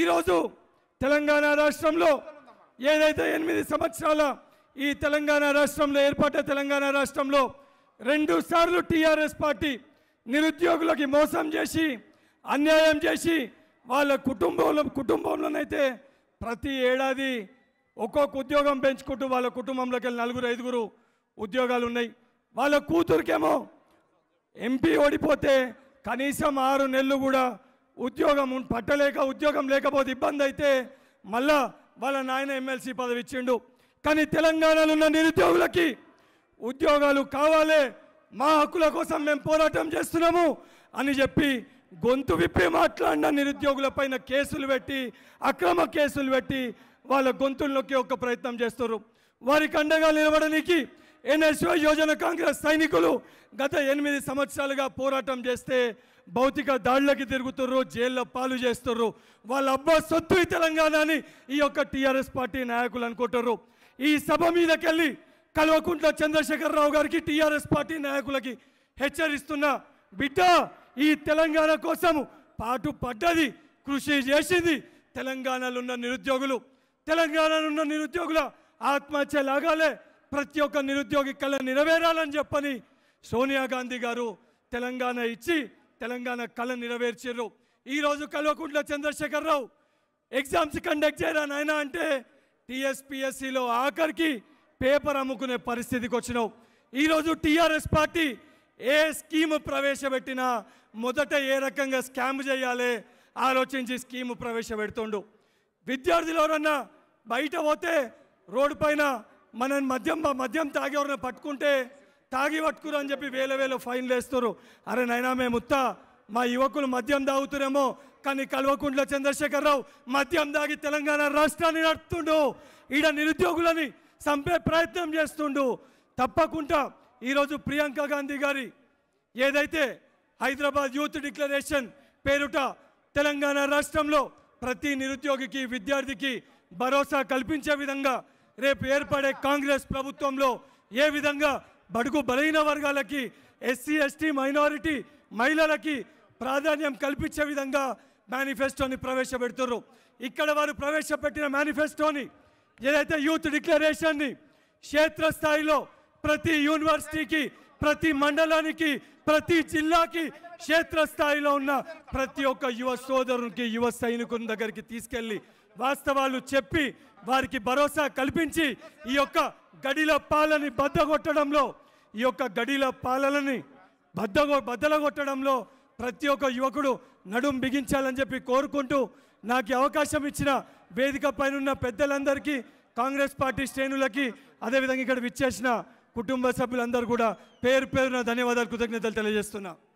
ఈరోజు తెలంగాణ రాష్ట్రంలో ఏదైతే ఎనిమిది సంవత్సరాల ఈ తెలంగాణ రాష్ట్రంలో ఏర్పాటైన తెలంగాణ రాష్ట్రంలో రెండు సార్లు టీఆర్ఎస్ పార్టీ నిరుద్యోగులకి మోసం చేసి అన్యాయం చేసి వాళ్ళ కుటుంబంలో కుటుంబంలోనైతే ప్రతి ఏడాది ఒక్కొక్క ఉద్యోగం పెంచుకుంటూ వాళ్ళ కుటుంబంలోకి వెళ్ళి నలుగురు ఐదుగురు ఉద్యోగాలు ఉన్నాయి వాళ్ళ కూతురికేమో ఎంపీ ఓడిపోతే కనీసం ఆరు నెలలు కూడా ఉద్యోగం పట్టలేక ఉద్యోగం లేకపోతే ఇబ్బంది అయితే మళ్ళా వాళ్ళ నాయన ఎమ్మెల్సీ పదవి ఇచ్చిండు కానీ తెలంగాణలో ఉన్న నిరుద్యోగులకి ఉద్యోగాలు కావాలి మా హక్కుల కోసం మేము పోరాటం చేస్తున్నాము అని చెప్పి గొంతు విప్పి మాట్లాడిన నిరుద్యోగుల పైన కేసులు పెట్టి అక్రమ కేసులు పెట్టి వాళ్ళ గొంతుల్లోకి ఒక ప్రయత్నం చేస్తారు వారికి అండగా నిలబడడానికి ఎన్ఎస్ఓ యోజన కాంగ్రెస్ సైనికులు గత ఎనిమిది సంవత్సరాలుగా పోరాటం చేస్తే భౌతిక దాడులకి తిరుగుతుర్రు జైల్లో పాలు చేస్తుర్రు వాళ్ళ అబ్బా సొత్తు తెలంగాణ తెలంగాణని ఈ యొక్క టీఆర్ఎస్ పార్టీ నాయకులు అనుకుంటారు ఈ సభ మీదకెళ్ళి కల్వకుంట్ల చంద్రశేఖరరావు గారికి టీఆర్ఎస్ పార్టీ నాయకులకి హెచ్చరిస్తున్నా బిడ్డ ఈ తెలంగాణ కోసం పాటు పడ్డది కృషి చేసింది తెలంగాణలో ఉన్న నిరుద్యోగులు తెలంగాణలో ఉన్న నిరుద్యోగుల ఆత్మహత్య లాగాలే ప్రతి ఒక్క నిరుద్యోగి కళ నెరవేరాలని చెప్పని సోనియా గాంధీ గారు తెలంగాణ ఇచ్చి తెలంగాణ కళ నెరవేర్చారు ఈరోజు కల్వకుంట్ల చంద్రశేఖరరావు ఎగ్జామ్స్ కండక్ట్ చేయరా నాయన అంటే టీఎస్పిఎస్సిలో ఆఖరికి పేపర్ అమ్ముకునే పరిస్థితికి వచ్చినావు ఈరోజు టీఆర్ఎస్ పార్టీ ఏ స్కీమ్ ప్రవేశపెట్టినా మొదట ఏ రకంగా స్కామ్ చేయాలి ఆలోచించి స్కీమ్ ప్రవేశపెడుతుండు విద్యార్థులు ఎవరన్నా బయట పోతే రోడ్డు పైన మనం మద్యం మద్యం తాగేవారిని పట్టుకుంటే తాగి పట్టుకురు అని చెప్పి వేల వేల ఫైన్లు వేస్తారు అరే నైనా మేము ఉత్తా మా యువకులు మద్యం తాగుతురేమో కానీ కల్వకుంట్ల చంద్రశేఖరరావు మద్యం తాగి తెలంగాణ రాష్ట్రాన్ని నడుపుతుండు ఈడ నిరుద్యోగులని చంపే ప్రయత్నం చేస్తుండు తప్పకుండా ఈరోజు ప్రియాంక గాంధీ గారి ఏదైతే హైదరాబాద్ యూత్ డిక్లరేషన్ పేరుట తెలంగాణ రాష్ట్రంలో ప్రతి నిరుద్యోగికి విద్యార్థికి భరోసా కల్పించే విధంగా రేపు ఏర్పడే కాంగ్రెస్ ప్రభుత్వంలో ఏ విధంగా బడుగు బలహీన వర్గాలకి ఎస్సీ ఎస్టీ మైనారిటీ మహిళలకి ప్రాధాన్యం కల్పించే విధంగా మేనిఫెస్టోని ప్రవేశపెడుతున్నారు ఇక్కడ వారు ప్రవేశపెట్టిన మేనిఫెస్టోని ఏదైతే యూత్ డిక్లరేషన్ని క్షేత్రస్థాయిలో ప్రతి యూనివర్సిటీకి ప్రతి మండలానికి ప్రతి జిల్లాకి క్షేత్రస్థాయిలో ఉన్న ప్రతి ఒక్క యువ సోదరునికి యువ సైనికుని దగ్గరికి తీసుకెళ్ళి వాస్తవాలు చెప్పి వారికి భరోసా కల్పించి ఈ యొక్క గడిల పాలని బద్దగొట్టడంలో ఈ యొక్క గడిల పాలనని బద్దగొ బద్దలగొట్టడంలో ప్రతి ఒక్క యువకుడు నడుం బిగించాలని చెప్పి కోరుకుంటూ నాకు అవకాశం ఇచ్చిన వేదిక పైన పెద్దలందరికీ కాంగ్రెస్ పార్టీ శ్రేణులకి అదేవిధంగా ఇక్కడ విచ్చేసిన కుటుంబ సభ్యులందరూ కూడా పేరు పేరున ధన్యవాదాలు కృతజ్ఞతలు తెలియజేస్తున్నాను